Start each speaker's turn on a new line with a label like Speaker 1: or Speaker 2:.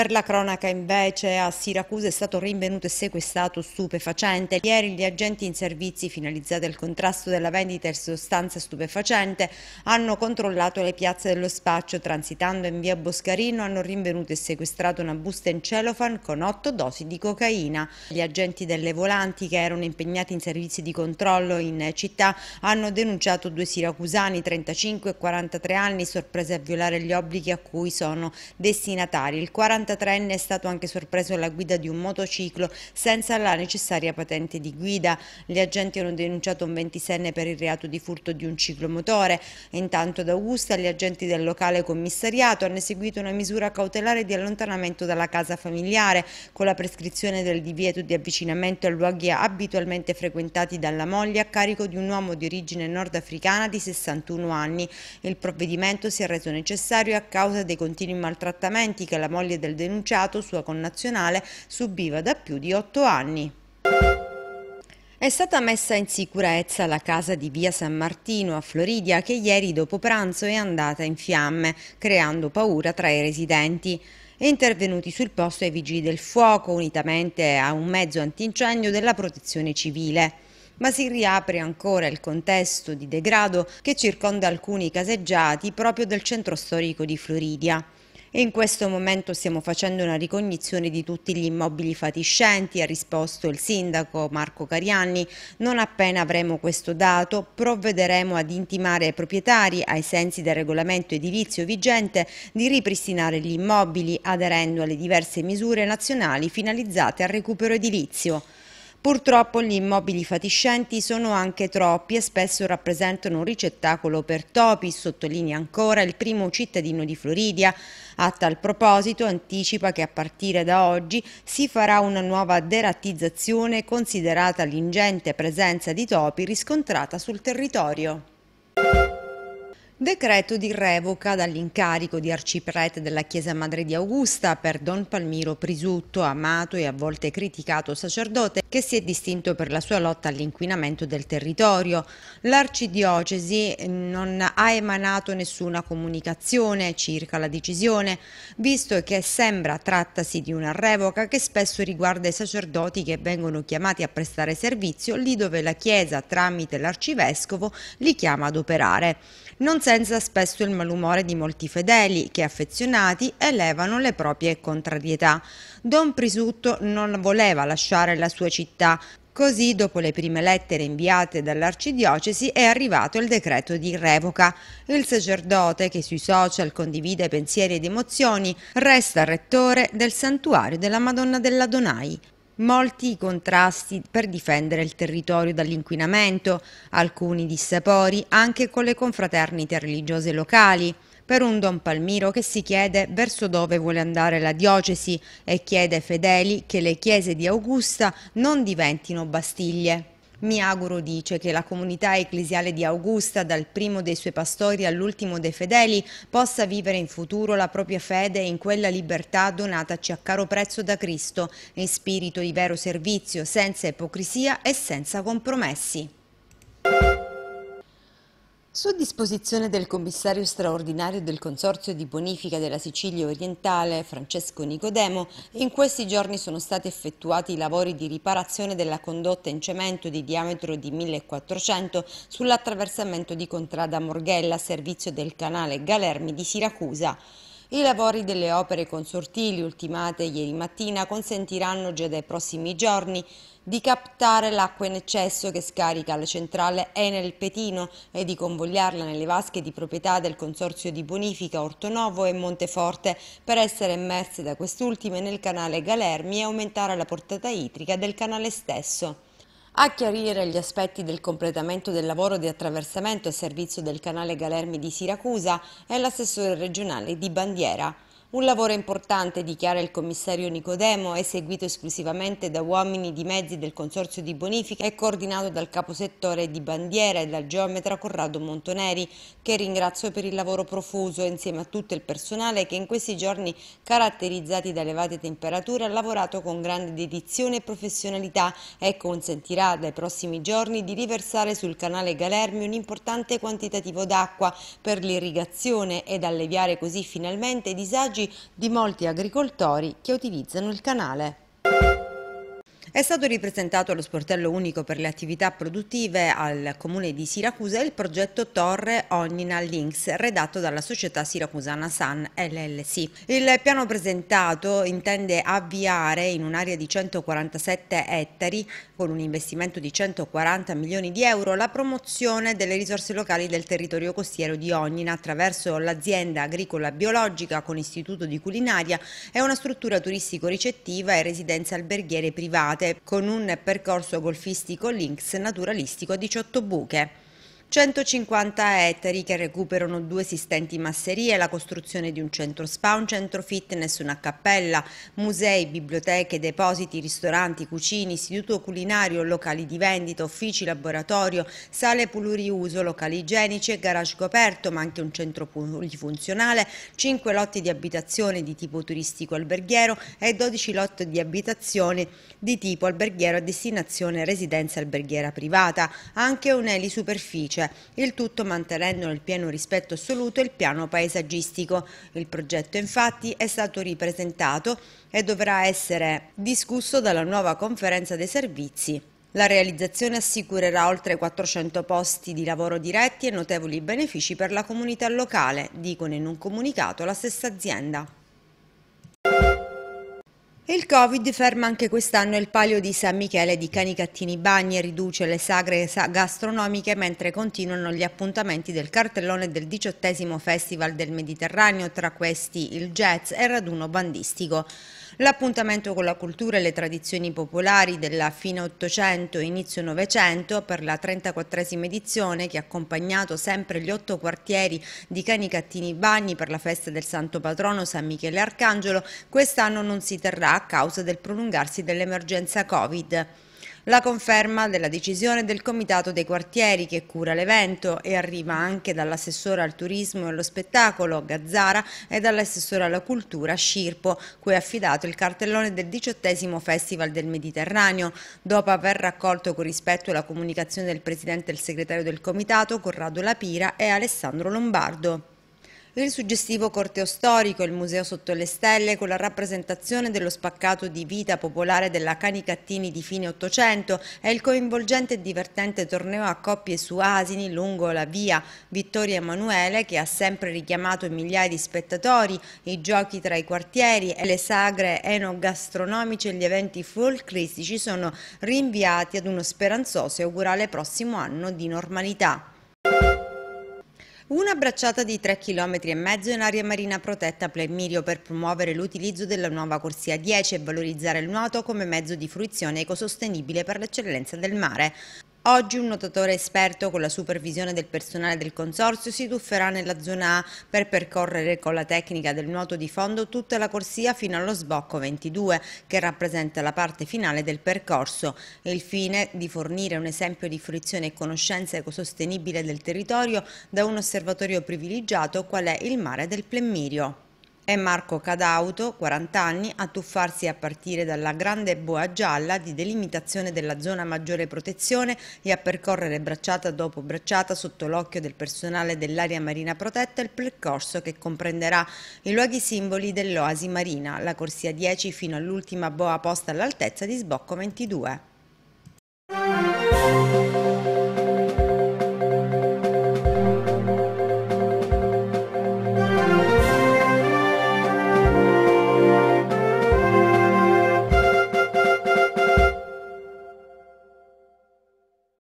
Speaker 1: Per la cronaca invece a Siracusa è stato rinvenuto e sequestrato stupefacente. Ieri gli agenti in servizi finalizzati al contrasto della vendita e sostanza stupefacente hanno controllato le piazze dello spaccio. Transitando in via Boscarino hanno rinvenuto e sequestrato una busta in cellophane con otto dosi di cocaina. Gli agenti delle volanti che erano impegnati in servizi di controllo in città hanno denunciato due siracusani 35 e 43 anni sorpresi a violare gli obblighi a cui sono destinatari. Il 40 43enne è stato anche sorpreso alla guida di un motociclo senza la necessaria patente di guida. Gli agenti hanno denunciato un 26enne per il reato di furto di un ciclomotore. Intanto ad Augusta gli agenti del locale commissariato hanno eseguito una misura cautelare di allontanamento dalla casa familiare con la prescrizione del divieto di avvicinamento a luoghi abitualmente frequentati dalla moglie a carico di un uomo di origine nordafricana di 61 anni. Il provvedimento si è reso necessario a causa dei continui maltrattamenti che la moglie del il denunciato, sua connazionale, subiva da più di otto anni. È stata messa in sicurezza la casa di via San Martino a Floridia che ieri dopo pranzo è andata in fiamme, creando paura tra i residenti intervenuti sul posto i vigili del fuoco unitamente a un mezzo antincendio della protezione civile. Ma si riapre ancora il contesto di degrado che circonda alcuni caseggiati proprio del centro storico di Floridia. E in questo momento stiamo facendo una ricognizione di tutti gli immobili fatiscenti, ha risposto il sindaco Marco Carianni. Non appena avremo questo dato, provvederemo ad intimare ai proprietari, ai sensi del regolamento edilizio vigente, di ripristinare gli immobili aderendo alle diverse misure nazionali finalizzate al recupero edilizio. Purtroppo gli immobili fatiscenti sono anche troppi e spesso rappresentano un ricettacolo per topi, sottolinea ancora il primo cittadino di Floridia. A tal proposito anticipa che a partire da oggi si farà una nuova derattizzazione considerata l'ingente presenza di topi riscontrata sul territorio. Decreto di revoca dall'incarico di arciprete della Chiesa Madre di Augusta per Don Palmiro Prisutto, amato e a volte criticato sacerdote, che si è distinto per la sua lotta all'inquinamento del territorio. L'Arcidiocesi mm, non ha emanato nessuna comunicazione circa la decisione, visto che sembra trattasi di una revoca che spesso riguarda i sacerdoti che vengono chiamati a prestare servizio lì dove la Chiesa, tramite l'Arcivescovo, li chiama ad operare. Non senza spesso il malumore di molti fedeli che, affezionati, elevano le proprie contrarietà. Don Prisutto non voleva lasciare la sua città città. Così, dopo le prime lettere inviate dall'arcidiocesi, è arrivato il decreto di revoca. Il sacerdote, che sui social condivide pensieri ed emozioni, resta rettore del santuario della Madonna della Donai. Molti contrasti per difendere il territorio dall'inquinamento, alcuni dissapori anche con le confraternite religiose locali per un Don Palmiro che si chiede verso dove vuole andare la diocesi e chiede ai fedeli che le chiese di Augusta non diventino bastiglie. Mi auguro, dice, che la comunità ecclesiale di Augusta, dal primo dei suoi pastori all'ultimo dei fedeli, possa vivere in futuro la propria fede in quella libertà donataci a caro prezzo da Cristo, in spirito di vero servizio, senza ipocrisia e senza compromessi. Su disposizione del commissario straordinario del Consorzio di Bonifica della Sicilia orientale, Francesco Nicodemo, in questi giorni sono stati effettuati i lavori di riparazione della condotta in cemento di diametro di 1400 sull'attraversamento di Contrada Morghella, a servizio del canale Galermi di Siracusa. I lavori delle opere consortili ultimate ieri mattina consentiranno già dai prossimi giorni di captare l'acqua in eccesso che scarica la centrale Enel Petino e di convogliarla nelle vasche di proprietà del Consorzio di Bonifica Ortonovo e Monteforte per essere immerse da quest'ultime nel canale Galermi e aumentare la portata idrica del canale stesso. A chiarire gli aspetti del completamento del lavoro di attraversamento e servizio del canale Galermi di Siracusa è l'assessore regionale di Bandiera. Un lavoro importante, dichiara il commissario Nicodemo, eseguito esclusivamente da uomini di mezzi del Consorzio di Bonifica e coordinato dal caposettore di bandiera e dal geometra Corrado Montoneri, che ringrazio per il lavoro profuso insieme a tutto il personale che in questi giorni, caratterizzati da elevate temperature, ha lavorato con grande dedizione e professionalità e consentirà dai prossimi giorni di riversare sul canale Galermi un importante quantitativo d'acqua per l'irrigazione ed alleviare così finalmente i disagi messaggi di molti agricoltori che utilizzano il canale. È stato ripresentato allo sportello unico per le attività produttive al comune di Siracusa il progetto Torre Onnina Links redatto dalla società siracusana San LLC. Il piano presentato intende avviare in un'area di 147 ettari con un investimento di 140 milioni di euro la promozione delle risorse locali del territorio costiero di Onnina attraverso l'azienda agricola biologica con istituto di culinaria e una struttura turistico ricettiva e residenze alberghiere private con un percorso golfistico links naturalistico a 18 buche. 150 ettari che recuperano due esistenti masserie, la costruzione di un centro spa, un centro fitness, una cappella, musei, biblioteche, depositi, ristoranti, cucini, istituto culinario, locali di vendita, uffici, laboratorio, sale pluriuso, locali igienici e garage coperto, ma anche un centro polifunzionale, 5 lotti di abitazione di tipo turistico alberghiero e 12 lotti di abitazione di tipo alberghiero a destinazione residenza alberghiera privata, anche un eli superficie Fenice, cioè, il tutto mantenendo nel pieno rispetto assoluto il piano paesaggistico. Il progetto infatti è stato ripresentato e dovrà essere discusso dalla nuova conferenza dei servizi la realizzazione assicurerà oltre 400 posti di lavoro diretti e notevoli benefici per la comunità locale, dicono in un comunicato la stessa azienda. Il Covid ferma anche quest'anno il palio di San Michele di Canicattini Bagni e riduce le sagre gastronomiche mentre continuano gli appuntamenti del cartellone del diciottesimo Festival del Mediterraneo, tra questi il jazz e il raduno bandistico. L'appuntamento con la cultura e le tradizioni popolari della fine 800 e inizio 900 per la 34esima edizione che ha accompagnato sempre gli otto quartieri di Cani Cattini Bagni per la festa del Santo Patrono San Michele Arcangelo, quest'anno non si terrà a causa del prolungarsi dell'emergenza Covid. La conferma della decisione del Comitato dei Quartieri che cura l'evento e arriva anche dall'assessore al turismo e allo spettacolo Gazzara e dall'assessore alla cultura Scirpo, cui è affidato il cartellone del diciottesimo Festival del Mediterraneo. Dopo aver raccolto con rispetto la comunicazione del Presidente e il Segretario del Comitato, Corrado Lapira e Alessandro Lombardo. Il suggestivo corteo storico, il museo sotto le stelle, con la rappresentazione dello spaccato di vita popolare della Canicattini di fine Ottocento e il coinvolgente e divertente torneo a coppie su asini lungo la via Vittorio Emanuele, che ha sempre richiamato migliaia di spettatori, i giochi tra i quartieri e le sagre enogastronomiche e gli eventi folclistici sono rinviati ad uno speranzoso e augurale prossimo anno di normalità. Una bracciata di 3,5 km in area marina protetta Plemmirio per promuovere l'utilizzo della nuova corsia 10 e valorizzare il nuoto come mezzo di fruizione ecosostenibile per l'eccellenza del mare. Oggi un nuotatore esperto con la supervisione del personale del consorzio si tufferà nella zona A per percorrere con la tecnica del nuoto di fondo tutta la corsia fino allo sbocco 22 che rappresenta la parte finale del percorso. Il fine di fornire un esempio di fruizione e conoscenza ecosostenibile del territorio da un osservatorio privilegiato qual è il mare del Plemmirio. È Marco Cadauto, 40 anni, a tuffarsi a partire dalla grande boa gialla di delimitazione della zona maggiore protezione e a percorrere bracciata dopo bracciata sotto l'occhio del personale dell'area marina protetta il percorso che comprenderà i luoghi simboli dell'oasi marina, la corsia 10 fino all'ultima boa posta all'altezza di sbocco 22.